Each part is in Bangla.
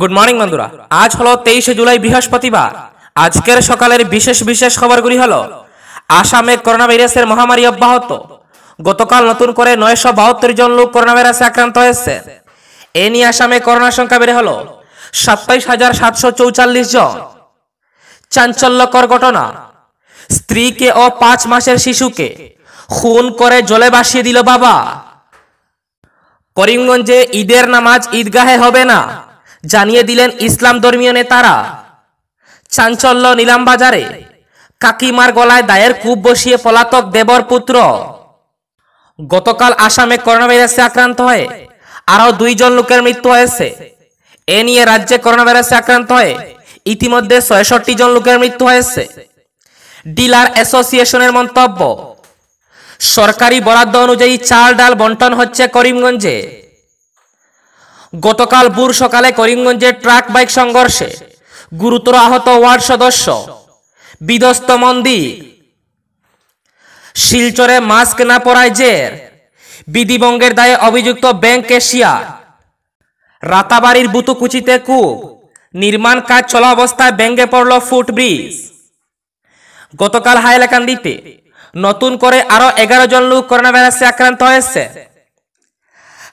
গুড মর্নিং বন্ধুরা আজ হলো তেইশে জুলাই বৃহস্পতিবার আজকের সকালের বিশেষ বিশেষ খবরগুলি হল আসামে করোনা ভাইরাসের মহামারী অব্যাহত গতকাল নতুন করে নয়শো বাহাত্তর জন লোক করোনা ভাইরাসে আক্রান্ত হয়েছে এ নিয়ে আসামে করোনা সংখ্যা বেড়ে হল সাতাইশ হাজার সাতশো চৌচাল্লিশ জন চাঞ্চল্যকর ঘটনা স্ত্রীকে ও পাঁচ মাসের শিশুকে খুন করে জলে ভাসিয়ে দিল বাবা করিমগঞ্জে ঈদের নামাজ ঈদগাহে হবে না জানিয়ে দিলেন ইসলাম ধর্মীয় নেতারা চাঞ্চল্য নিলাম বাজারে কাকিমার গলায় দায়ের কূপ বসিয়ে পলাতক দেবর পুত্র গতকাল আসামে করোনাভাইরাসে আক্রান্ত হয়ে আরও দুইজন লোকের মৃত্যু হয়েছে এ নিয়ে রাজ্যে করোনাভাইরাসে আক্রান্ত হয়ে ইতিমধ্যে ছয়ষট্টি জন লোকের মৃত্যু হয়েছে ডিলার অ্যাসোসিয়েশনের মন্তব্য সরকারি বরাদ্দ অনুযায়ী চাল ডাল বন্টন হচ্ছে করিমগঞ্জে গতকাল ভোর সকালে করিমগঞ্জে ট্রাক বাইক সংঘর্ষে গুরুতর আহত ওয়ার্ড সদস্য বিধ্বস্ত মন্দির শিলচরে মাস্ক না পরায় জের বিধিভঙ্গের দায়ে অভিযুক্ত ব্যাংক ক্যাশিয়ার রাতাবাড়ির বুতুকুচিতে কূপ নির্মাণ কাজ চলা অবস্থায় ব্যাঙ্গে পড়ল ফুটব্রিজ গতকাল হাইলাকান্দিতে নতুন করে আরও এগারো জন লোক করোনা ভাইরাসে আক্রান্ত হয়েছে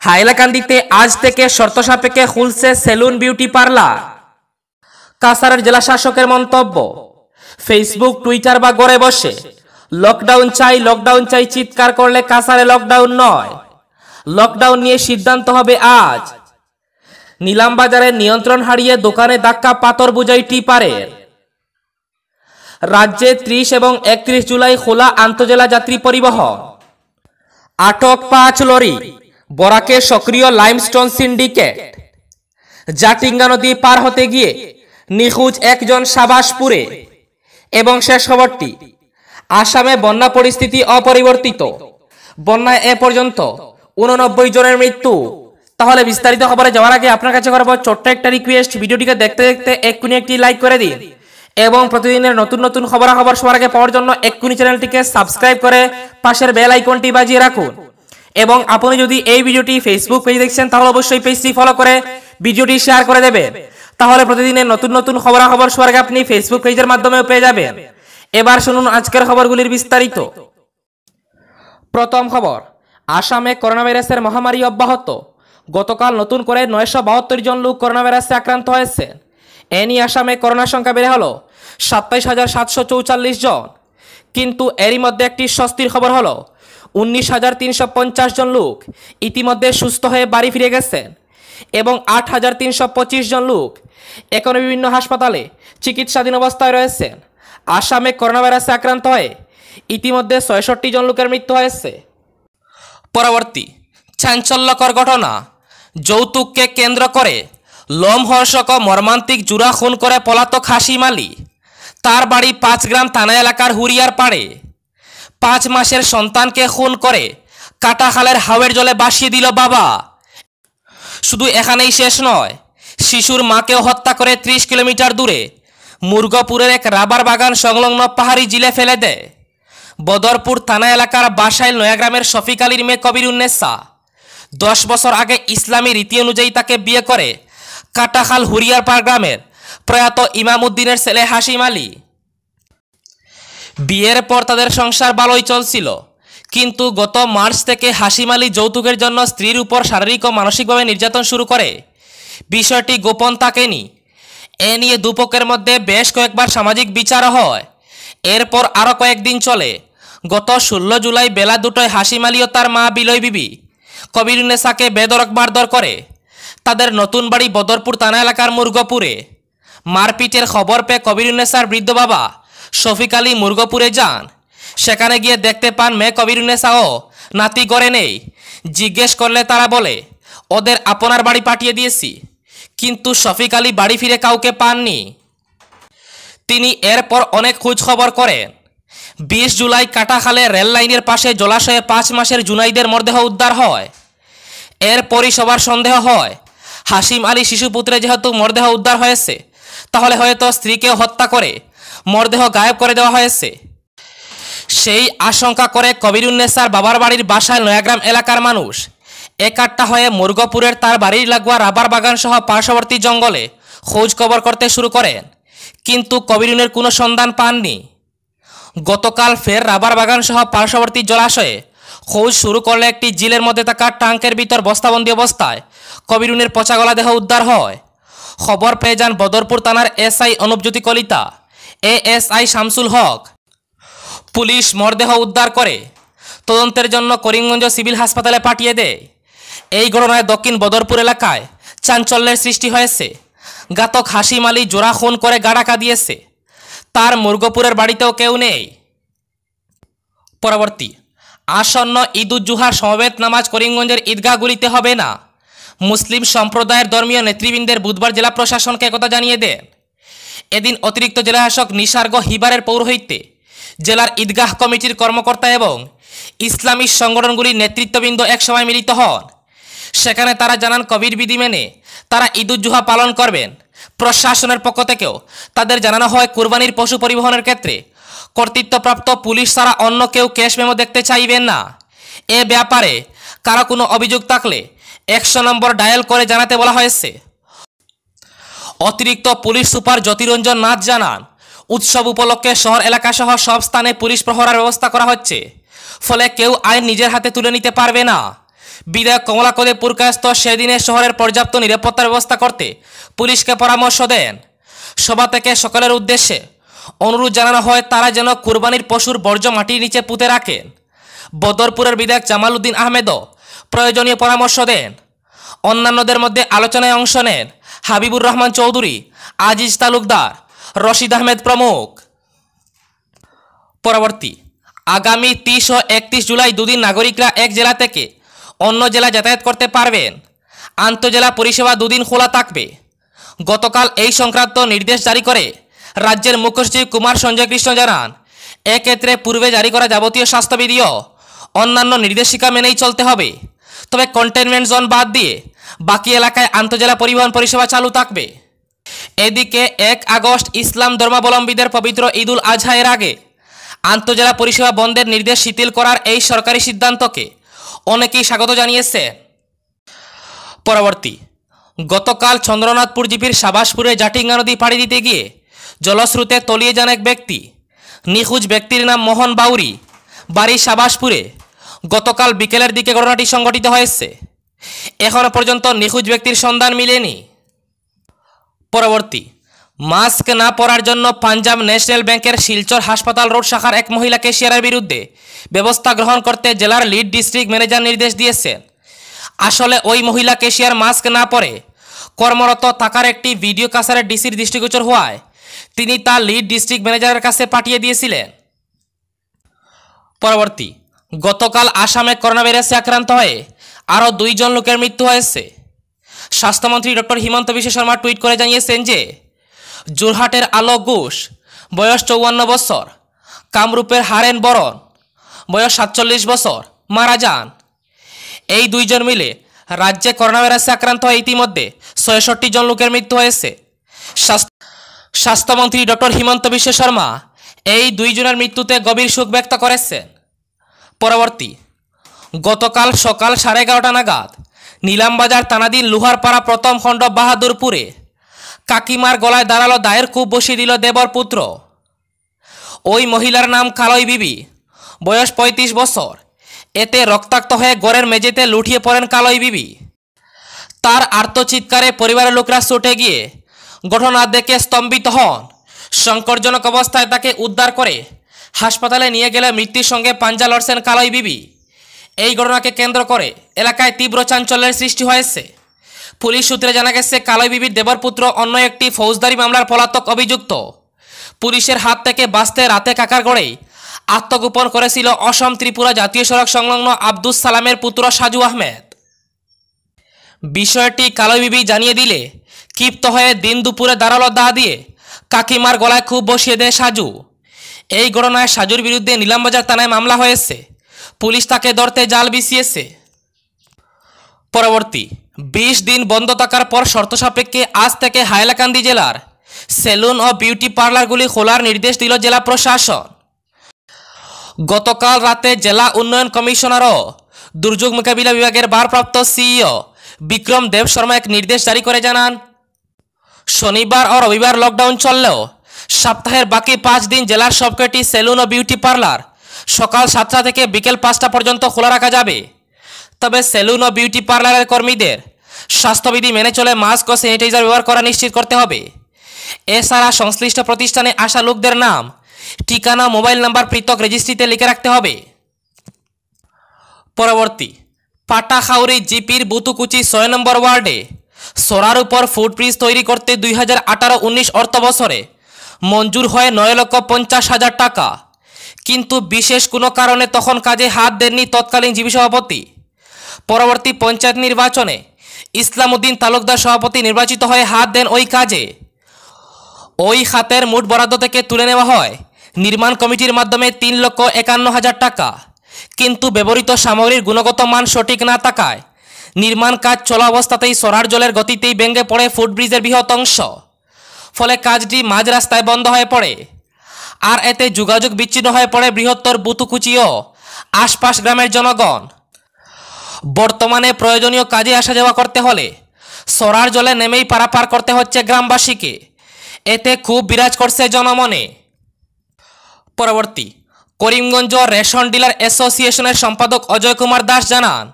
হাইলাকান্দিতে আজ থেকে শর্ত সাপেক্ষে খুলছে সেলুন বিউটি পার্লার কাসারের জেলা শাসকের মন্তব্য ফেসবুক টুইটার বা গড়ে বসে লকডাউন চাই লকডাউন চাই চিৎকার করলে কাসারে লকডাউন নয় লকডাউন নিয়ে সিদ্ধান্ত হবে আজ নিলাম বাজারে নিয়ন্ত্রণ হারিয়ে দোকানে ধাক্কা পাথর বুঝাই পারে রাজ্যে ত্রিশ এবং একত্রিশ জুলাই খোলা আন্তজেলা যাত্রী পরিবহন আটক পাঁচ লরি বরাকে সক্রিয় লাইমস্টোন সিন্ডিকেট যা টিঙ্গা নদী পার হতে গিয়ে নিখোঁজ একজন সাবাসপুরে এবং শেষ খবরটি আসামে বন্যা পরিস্থিতি অপরিবর্তিত বন্যায় এ পর্যন্ত উননব্বই জনের মৃত্যু তাহলে বিস্তারিত খবরে যাওয়ার আগে আপনার কাছে করবো ছোট্ট একটা রিকোয়েস্ট ভিডিওটিকে দেখতে দেখতে এক্ষুনি একটি লাইক করে দিন এবং প্রতিদিনের নতুন নতুন খবরাখবর সবার আগে পাওয়ার জন্য এক্ষুনি চ্যানেলটিকে সাবস্ক্রাইব করে পাশের বেল আইকনটি বাজিয়ে রাখুন এবং আপনি যদি এই ভিডিওটি ফেসবুক পেজ দেখছেন তাহলে অবশ্যই পেজটি ফলো করে ভিডিওটি শেয়ার করে দেবে তাহলে প্রতিদিনের নতুন নতুন খবরাখবর সবার আপনি ফেসবুক পেজের মাধ্যমেও পেয়ে যাবেন এবার শুনুন আজকের খবরগুলির বিস্তারিত প্রথম খবর আসামে করোনাভাইরাসের মহামারী অব্যাহত গতকাল নতুন করে নয়শো বাহাত্তর জন লোক করোনাভাইরাসে আক্রান্ত হয়েছে এ নিয়ে আসামে করোনা সংখ্যা বেড়ে হলো সাতাইশ হাজার সাতশো চৌচল্লিশ জন কিন্তু এরই মধ্যে একটি স্বস্তির খবর হলো উনিশ হাজার তিনশো পঞ্চাশ জন লোক ইতিমধ্যে সুস্থ হয়ে বাড়ি ফিরে গেছেন এবং আট হাজার তিনশো পঁচিশ জন লোক এখনও বিভিন্ন হাসপাতালে চিকিৎসাধীন অবস্থায় রয়েছেন আসামে করোনা ভাইরাসে আক্রান্ত হয়ে ইতিমধ্যে ছয়ষট্টি জন লোকের মৃত্যু হয়েছে পরবর্তী চাঞ্চল্যকর ঘটনা যৌতুককে কেন্দ্র করে লোমহর্ষক মর্মান্তিক জুরা খুন করে পলাতক হাসিম মালি তার বাড়ি পাঁচ গ্রাম থানা এলাকার হুরিয়ার পাড়ে পাঁচ মাসের সন্তানকে খুন করে কাটাখালের হাওয়ের জলে বাসিয়ে দিল বাবা শুধু এখানেই শেষ নয় শিশুর মাকেও হত্যা করে ত্রিশ কিলোমিটার দূরে মুরগপুরের এক রাবার বাগান সংলগ্ন পাহাড়ি জিলে ফেলে দেয় বদরপুর থানা এলাকার বাসাইল নয়াগ্রামের শফিক আলীর মেয়ে কবির উন্নেসা দশ বছর আগে ইসলামী রীতি অনুযায়ী তাকে বিয়ে করে কাটাখাল হুরিয়ারপাড় গ্রামের প্রয়াত ইমামুদ্দিনের ছেলে হাসিম আলী বিয়ের পর তাদের সংসার ভালোই চলছিল কিন্তু গত মার্চ থেকে হাসিম আলী যৌতুকের জন্য স্ত্রীর উপর শারীরিক ও মানসিকভাবে নির্যাতন শুরু করে বিষয়টি গোপন থাকেনি এ নিয়ে দুপক্ষের মধ্যে বেশ কয়েকবার সামাজিক বিচার হয় এরপর আরও কয়েকদিন চলে গত ষোলো জুলাই বেলা দুটোয় হাসিম আলী ও তার মা বিলয় বিবি কবিরুন্নেসাকে বেদরক মারধর করে তাদের নতুন বাড়ি বদরপুর থানা এলাকার মুরগপুরে মারপিটের খবর পেয়ে কবিরুন্নেসার বৃদ্ধ বাবা শফিক আলী মুরগপুরে যান সেখানে গিয়ে দেখতে পান মেয়ে কবির নেশাও নাতি গড়ে নেই জিজ্ঞেস করলে তারা বলে ওদের আপনার বাড়ি পাঠিয়ে দিয়েছি কিন্তু শফিক আলী বাড়ি ফিরে কাউকে পাননি তিনি এরপর অনেক খোঁজখবর করেন বিশ জুলাই কাটাখালে রেল লাইনের পাশে জলাশয়ে পাঁচ মাসের জুনাইদের মরদেহ উদ্ধার হয় এরপরই সবার সন্দেহ হয় হাসিম আলী শিশুপুত্রে যেহেতু মরদেহ উদ্ধার হয়েছে তাহলে হয়তো স্ত্রীকেও হত্যা করে মরদেহ গায়েব করে দেওয়া হয়েছে সেই আশঙ্কা করে কবিরুন্নেসার বাবার বাড়ির বাসায় নয়াগ্রাম এলাকার মানুষ একাট্টা হয়ে মুরগপুরের তার বাড়ির লাগোয়া রাবার বাগান সহ পার্শ্ববর্তী জঙ্গলে কবর করতে শুরু করেন কিন্তু কবিরুনের কোনো সন্ধান পাননি গতকাল ফের রাবার বাগান সহ পার্শ্ববর্তী জলাশয়ে খোঁজ শুরু করলে একটি জিলের মধ্যে থাকা ট্যাঙ্কের ভিতর বস্তাবন্দি অবস্থায় কবিরুনের পচাগলা দেহ উদ্ধার হয় খবর পেয়ে যান বদরপুর থানার SI Anupjyoti Kalita ASI Shamsul Haque police মরদেহ উদ্ধার করে তদন্তের জন্য করিমগঞ্জ সিভিল হাসপাতালে পাঠিয়ে দেয় এই ঘটনায় দক্ষিণ বদরপুর এলাকায় চাঞ্চল্যের সৃষ্টি হয়েছে গাতক হাসিম আলী জোড়া খুন করে গাড়াকা দিয়েছে তার মুরগপুরের বাড়িতেও কেউ নেই পরবর্তী আসন্ন ঈদুজ্জুহার সমবেত নামাজ করিমগঞ্জের ঈদগাহগুলিতে হবে না মুসলিম সম্প্রদায়ের ধর্মীয় নেতৃবৃন্দের বুধবার জেলা প্রশাসনকে একথা জানিয়ে দেন এদিন অতিরিক্ত জেলাশাসক নিসার্গ হিবারের পৌরোহিত্যে জেলার ঈদগাহ কমিটির কর্মকর্তা এবং ইসলামী সংগঠনগুলির নেতৃত্ববৃন্দ একসময় মিলিত হন সেখানে তারা জানান কবির বিধি মেনে তারা ঈদুজ্জোহা পালন করবেন প্রশাসনের পক্ষ থেকেও তাদের জানানো হয় কুরবানির পশু পরিবহনের ক্ষেত্রে কর্তৃত্বপ্রাপ্ত পুলিশ ছাড়া অন্য কেউ ক্যাশ মেমো দেখতে চাইবেন না এ ব্যাপারে কারো কোনো অভিযোগ থাকলে একশো নম্বর ডায়াল করে জানাতে বলা হয়েছে অতিরিক্ত পুলিশ সুপার জ্যোতিরঞ্জন নাথ জানান উৎসব উপলক্ষে শহর এলাকাসহ সব স্থানে পুলিশ প্রহরার ব্যবস্থা করা হচ্ছে ফলে কেউ আইন নিজের হাতে তুলে নিতে পারবে না বিধায়ক কমলা পুরকায়স্ত সেদিনে শহরের পর্যাপ্ত নিরাপত্তার ব্যবস্থা করতে পুলিশকে পরামর্শ দেন সভা থেকে সকলের উদ্দেশ্যে অনুরোধ জানানো হয় তারা যেন কুরবানির পশুর বর্জ্য মাটির নিচে পুঁতে রাখেন বদরপুরের বিধায়ক জামাল উদ্দিন আহমেদও প্রয়োজনীয় পরামর্শ দেন অন্যান্যদের মধ্যে আলোচনায় অংশ নেন হাবিবুর রহমান চৌধুরী আজিজ তালুকদার রশিদ আহমেদ প্রমুখ পরবর্তী আগামী তিরিশ ও একত্রিশ জুলাই দুদিন নাগরিকরা এক জেলা থেকে অন্য জেলা যাতায়াত করতে পারবেন আন্তজেলা পরিষেবা দুদিন খোলা থাকবে গতকাল এই সংক্রান্ত নির্দেশ জারি করে রাজ্যের মুখ্যসচিব কুমার সঞ্জয় কৃষ্ণ জানান এক্ষেত্রে পূর্বে জারি করা যাবতীয় স্বাস্থ্যবিধিও অন্যান্য নির্দেশিকা মেনেই চলতে হবে তবে কন্টেনমেন্ট জোন বাদ দিয়ে বাকি এলাকায় আন্তজেলা পরিবহন পরিষেবা চালু থাকবে এদিকে এক আগস্ট ইসলাম ধর্মাবলম্বীদের পবিত্র ঈদুল আজহায়ের আগে আন্তজেলা পরিষেবা বন্ধের নির্দেশ শিথিল করার এই সরকারি সিদ্ধান্তকে অনেকেই স্বাগত জানিয়েছে পরবর্তী গতকাল চন্দ্রনাথপুর জিপির সাবাসপুরে জাটিঙ্গা নদী পাড়ি দিতে গিয়ে জলস্রোতে তলিয়ে যান এক ব্যক্তি নিখোঁজ ব্যক্তির নাম মোহন বাউরি বাড়ি সাবাসপুরে গতকাল বিকেলের দিকে ঘটনাটি সংঘটিত হয়েছে এখনও পর্যন্ত নিখোঁজ ব্যক্তির সন্ধান মিলেনি পরবর্তী মাস্ক না পরার জন্য পাঞ্জাব ন্যাশনাল ব্যাংকের শিলচর হাসপাতাল রোড শাখার এক মহিলা ক্যাশিয়ারের বিরুদ্ধে ব্যবস্থা গ্রহণ করতে জেলার লিড ডিস্ট্রিক্ট ম্যানেজার নির্দেশ দিয়েছেন আসলে ওই মহিলা ক্যাশিয়ার মাস্ক না পরে কর্মরত থাকার একটি ভিডিও কাসারের ডিসির দৃষ্টিগোচর হওয়ায় তিনি তা লিড ডিস্ট্রিক্ট ম্যানেজারের কাছে পাঠিয়ে দিয়েছিলেন পরবর্তী গতকাল আসামে করোনা ভাইরাসে আক্রান্ত হয়ে আরও দুইজন লোকের মৃত্যু হয়েছে স্বাস্থ্যমন্ত্রী ডক্টর হিমন্ত বিশ্ব শর্মা টুইট করে জানিয়েছেন যে জোরহাটের আলোক ঘোষ বয়স চৌয়ান্ন বছর কামরূপের হারেন বরণ বয়স সাতচল্লিশ বছর মারা যান এই দুইজন মিলে রাজ্যে করোনা ভাইরাসে আক্রান্ত হয়ে ইতিমধ্যে ছয়ষট্টি জন লোকের মৃত্যু হয়েছে স্বাস্থ্যমন্ত্রী ডক্টর হিমন্ত বিশ্ব শর্মা এই দুইজনের মৃত্যুতে গভীর শোক ব্যক্ত করেছেন পরবর্তী গতকাল সকাল সাড়ে এগারোটা নাগাদ নীলামবাজার থানাধীন লোহারপাড়া প্রথম খণ্ড বাহাদুরপুরে কাকিমার গলায় দাঁড়ালো দায়ের খুব বসিয়ে দিল দেবর পুত্র ওই মহিলার নাম কালই বিবি বয়স ৩৫ বছর এতে রক্তাক্ত হয়ে গড়ের মেঝেতে লুটিয়ে পড়েন কালই বিবি তার আর্তচিৎকারে পরিবারের লোকরা ছুটে গিয়ে ঘটনা দেখে স্তম্ভিত হন সংকটজনক অবস্থায় তাকে উদ্ধার করে হাসপাতালে নিয়ে গেলে মৃত্যুর সঙ্গে পাঞ্জা লড়ছেন কালাই বিবি এই ঘটনাকে কেন্দ্র করে এলাকায় তীব্র চাঞ্চল্যের সৃষ্টি হয়েছে পুলিশ সূত্রে জানা গেছে কালাই বিবির দেবরপুত্র অন্য একটি ফৌজদারি মামলার পলাতক অভিযুক্ত পুলিশের হাত থেকে বাঁচতে রাতে কাকার গড়েই আত্মগোপন করেছিল অসম ত্রিপুরা জাতীয় সড়ক সংলগ্ন আব্দুস সালামের পুত্র সাজু আহমেদ বিষয়টি কালাই বিবি জানিয়ে দিলে ক্ষিপ্ত হয়ে দিন দুপুরে দাঁড়ালো দা দিয়ে কাকিমার গলায় খুব বসিয়ে দেয় সাজু এই ঘটনায় সাজুর বিরুদ্ধে নিলামবাজার থানায় মামলা হয়েছে পুলিশ তাকে ধরতে জাল বিছিয়েছে পরবর্তী বিশ দিন বন্ধ থাকার পর শর্ত সাপেক্ষে আজ থেকে হাইলাকান্দি জেলার সেলুন ও বিউটি পার্লারগুলি খোলার নির্দেশ দিল জেলা প্রশাসন গতকাল রাতে জেলা উন্নয়ন কমিশনার ও দুর্যোগ মোকাবিলা বিভাগের ভারপ্রাপ্ত সিইও বিক্রম দেব শর্মা এক নির্দেশ জারি করে জানান শনিবার ও রবিবার লকডাউন চললেও সপ্তাহের বাকি পাঁচ দিন জেলার সবকটি সেলুন ও বিউটি পার্লার সকাল সাতটা থেকে বিকেল পাঁচটা পর্যন্ত খোলা রাখা যাবে তবে সেলুন ও বিউটি পার্লারের কর্মীদের স্বাস্থ্যবিধি মেনে চলে মাস্ক ও স্যানিটাইজার ব্যবহার করা নিশ্চিত করতে হবে এছাড়া সংশ্লিষ্ট প্রতিষ্ঠানে আসা লোকদের নাম ঠিকানা মোবাইল নাম্বার পৃথক রেজিস্ট্রিতে লিখে রাখতে হবে পরবর্তী পাটাখাউরি জিপির বুতুকুচি ছয় নম্বর ওয়ার্ডে সরার উপর ফুটব্রিজ তৈরি করতে দুই হাজার আঠারো উনিশ অর্থ বছরে মঞ্জুর হয় নয় লক্ষ পঞ্চাশ হাজার টাকা কিন্তু বিশেষ কোনো কারণে তখন কাজে হাত দেননি তৎকালীন জীবী সভাপতি পরবর্তী পঞ্চায়েত নির্বাচনে ইসলাম উদ্দিন তালুকদার সভাপতি নির্বাচিত হয়ে হাত দেন ওই কাজে ওই খাতের মোট বরাদ্দ থেকে তুলে নেওয়া হয় নির্মাণ কমিটির মাধ্যমে তিন লক্ষ একান্ন হাজার টাকা কিন্তু ব্যবহৃত সামগ্রীর গুণগত মান সঠিক না থাকায় নির্মাণ কাজ চলা অবস্থাতেই সরার জলের গতিতেই ব্যঙ্গে পড়ে ফুটব্রিজের বৃহৎ অংশ ফলে কাজটি মাঝ রাস্তায় বন্ধ হয়ে পড়ে আর এতে যোগাযোগ বিচ্ছিন্ন হয়ে পড়ে বৃহত্তর বুতুকুচিও আশপাশ গ্রামের জনগণ বর্তমানে প্রয়োজনীয় কাজে আসা যাওয়া করতে হলে সরার জলে নেমেই পারাপার করতে হচ্ছে গ্রামবাসীকে এতে খুব বিরাজ করছে জনমনে পরবর্তী করিমগঞ্জ রেশন ডিলার অ্যাসোসিয়েশনের সম্পাদক অজয় কুমার দাস জানান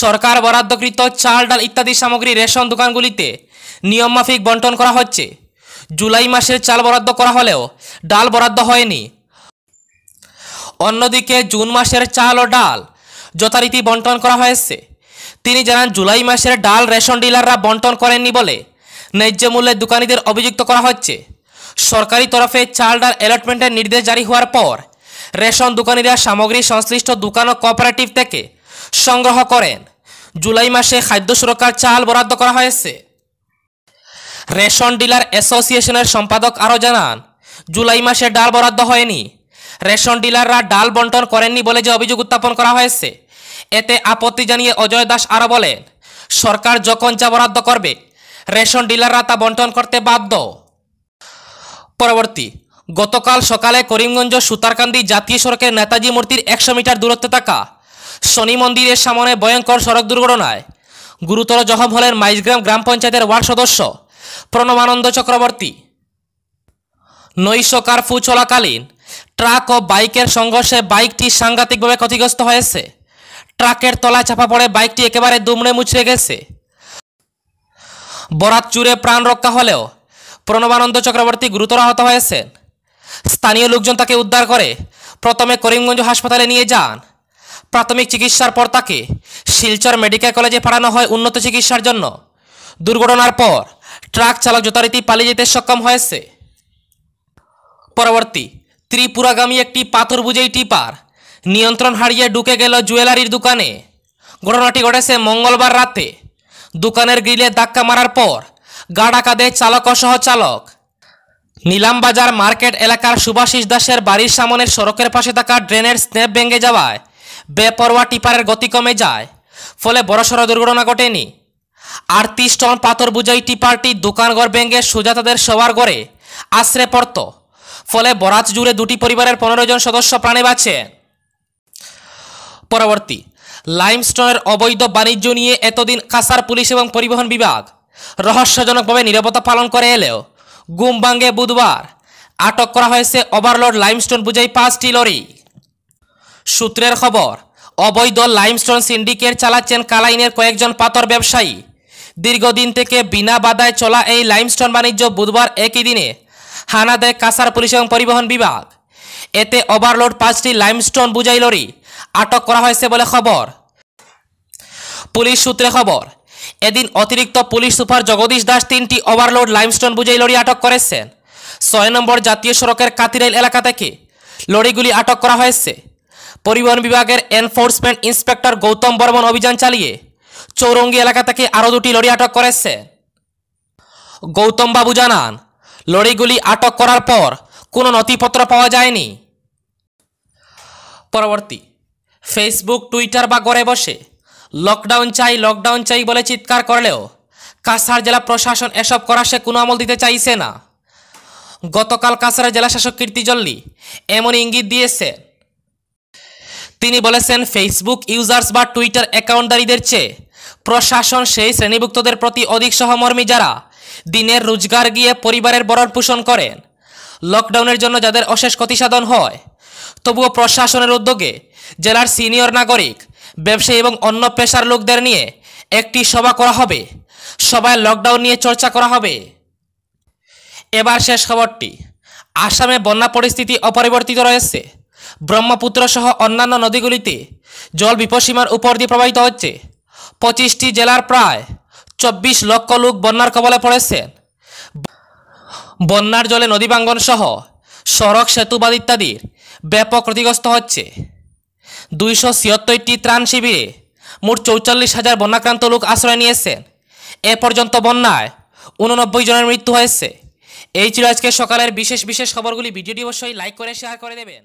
সরকার বরাদ্দকৃত চাল ডাল ইত্যাদি সামগ্রী রেশন দোকানগুলিতে নিয়মমাফিক বন্টন করা হচ্ছে জুলাই মাসে চাল বরাদ্দ করা হলেও ডাল বরাদ্দ হয়নি অন্যদিকে জুন মাসের চাল ও ডাল যথারীতি বন্টন করা হয়েছে তিনি জানান জুলাই মাসের ডাল রেশন ডিলাররা বন্টন করেননি বলে ন্যায্য মূল্যে দোকানিদের অভিযুক্ত করা হচ্ছে সরকারি তরফে চাল ডাল অ্যালটমেন্টের নির্দেশ জারি হওয়ার পর রেশন দোকানিরা সামগ্রী সংশ্লিষ্ট দোকান ও কোঅপারেটিভ থেকে সংগ্রহ করেন জুলাই মাসে খাদ্য সুরক্ষার চাল বরাদ্দ করা হয়েছে রেশন ডিলার অ্যাসোসিয়েশনের সম্পাদক আরও জানান জুলাই মাসে ডাল বরাদ্দ হয়নি রেশন ডিলাররা ডাল বন্টন করেননি বলে যে অভিযোগ উত্থাপন করা হয়েছে এতে আপত্তি জানিয়ে অজয় দাস আরও বলেন সরকার যখন যা বরাদ্দ করবে রেশন ডিলাররা তা বন্টন করতে বাধ্য পরবর্তী গতকাল সকালে করিমগঞ্জ সুতারকান্দি জাতীয় সড়কের নেতাজি মূর্তির একশো মিটার দূরত্বে থাকা শনি মন্দিরের সামনে ভয়ঙ্কর সড়ক দুর্ঘটনায় গুরুতর জখম হলেন মাইজগ্রাম গ্রাম পঞ্চায়েতের ওয়ার্ড সদস্য প্রণবানন্দ চক্রবর্তী নৈশ ফু চলাকালীন ট্রাক ও বাইকের সংঘর্ষে বাইকটি সাংঘাতিকভাবে ক্ষতিগ্রস্ত হয়েছে ট্রাকের তলায় চাপা পড়ে বাইকটি একেবারে দুমড়ে মুছড়ে গেছে বরাত চুরে প্রাণ রক্ষা হলেও প্রণবানন্দ চক্রবর্তী গুরুতর আহত হয়েছেন স্থানীয় লোকজন তাকে উদ্ধার করে প্রথমে করিমগঞ্জ হাসপাতালে নিয়ে যান প্রাথমিক চিকিৎসার পর তাকে শিলচর মেডিকেল কলেজে পাঠানো হয় উন্নত চিকিৎসার জন্য দুর্ঘটনার পর ট্রাক চালক যথারীতি পালিয়ে যেতে সক্ষম হয়েছে পরবর্তী ত্রিপুরাগামী একটি পাথর বুঝেই টিপার নিয়ন্ত্রণ হারিয়ে ঢুকে গেল জুয়েলারির দোকানে ঘটনাটি ঘটেছে মঙ্গলবার রাতে দোকানের গ্রিলে ধাক্কা মারার পর গাড়া কাঁধে চালক অসহ চালক নিলামবাজার মার্কেট এলাকার সুভাষিস দাসের বাড়ির সামনের সড়কের পাশে থাকা ড্রেনের স্ন্যাপ ভেঙে যাওয়ায় বেপরোয়া টিপারের গতি কমে যায় ফলে বড়সড় দুর্ঘটনা ঘটেনি আটত্রিশ টন পাথর টি টিপারটি দোকানঘর ভেঙে সোজা তাদের সবার ঘরে আশ্রে পড়ত ফলে বরাত জুড়ে দুটি পরিবারের পনেরো জন সদস্য প্রাণে বাঁচে পরবর্তী লাইমস্টোনের অবৈধ বাণিজ্য নিয়ে এতদিন কাসার পুলিশ এবং পরিবহন বিভাগ রহস্যজনকভাবে নিরাপত্তা পালন করে এলেও গুমবাঙ্গে বুধবার আটক করা হয়েছে ওভারলোড লাইমস্টোন বুঝাই পাঁচটি লরি সূত্রের খবর অবৈধ লাইমস্টোন সিন্ডিকেট চালাচ্ছেন কালাইনের কয়েকজন পাথর ব্যবসায়ী দীর্ঘদিন থেকে বিনা বাধায় চলা এই লাইমস্টোন বাণিজ্য বুধবার একই দিনে হানা দেয় কাসার পুলিশ এবং পরিবহন বিভাগ এতে ওভারলোড পাঁচটি লাইমস্টোন বুঝাই লরি আটক করা হয়েছে বলে খবর পুলিশ সূত্রে খবর এদিন অতিরিক্ত পুলিশ সুপার জগদীশ দাস তিনটি ওভারলোড লাইমস্টোন বুঝাই লরি আটক করেছেন ছয় নম্বর জাতীয় সড়কের কাতিরাইল এলাকা থেকে লরিগুলি আটক করা হয়েছে পরিবহন বিভাগের এনফোর্সমেন্ট ইন্সপেক্টর গৌতম বর্মন অভিযান চালিয়ে চৌরঙ্গি এলাকা থেকে আরও দুটি লড়ি আটক করেছে গৌতমবাবু জানান লড়িগুলি আটক করার পর কোনো নথিপত্র পাওয়া যায়নি পরবর্তী ফেসবুক টুইটার বা ঘরে বসে লকডাউন চাই লকডাউন চাই বলে চিৎকার করলেও কাছাড় জেলা প্রশাসন এসব করা সে কোনো আমল দিতে চাইছে না গতকাল কাছাড়া জেলা শাসক কীর্তি জল্লি এমন ইঙ্গিত দিয়েছে তিনি বলেছেন ফেসবুক ইউজার্স বা টুইটার অ্যাকাউন্টদারীদের চেয়ে প্রশাসন সেই শ্রেণীভুক্তদের প্রতি অধিক সহমর্মী যারা দিনের রোজগার গিয়ে পরিবারের বরণ পোষণ করেন লকডাউনের জন্য যাদের অশেষ ক্ষতিসাধন হয় তবুও প্রশাসনের উদ্যোগে জেলার সিনিয়র নাগরিক ব্যবসায়ী এবং অন্য পেশার লোকদের নিয়ে একটি সভা করা হবে সভায় লকডাউন নিয়ে চর্চা করা হবে এবার শেষ খবরটি আসামে বন্যা পরিস্থিতি অপরিবর্তিত রয়েছে ব্রহ্মপুত্র সহ অন্যান্য নদীগুলিতে জল বিপসীমার উপর দিয়ে প্রবাহিত হচ্ছে পঁচিশটি জেলার প্রায় চব্বিশ লক্ষ লোক বন্যার কবলে পড়েছেন বন্যার জলে নদী বাঙ্গন সহ সড়ক সেতুবাদ ইত্যাদির ব্যাপক ক্ষতিগ্রস্ত হচ্ছে দুইশো ছিয়াত্তরটি ত্রাণ শিবিরে মোট চৌচল্লিশ হাজার বন্যাক্রান্ত লোক আশ্রয় নিয়েছেন এ পর্যন্ত বন্যায় উননব্বই জনের মৃত্যু হয়েছে এই ছিল আজকে সকালের বিশেষ বিশেষ খবরগুলি ভিডিওটি অবশ্যই লাইক করে শেয়ার করে দেবেন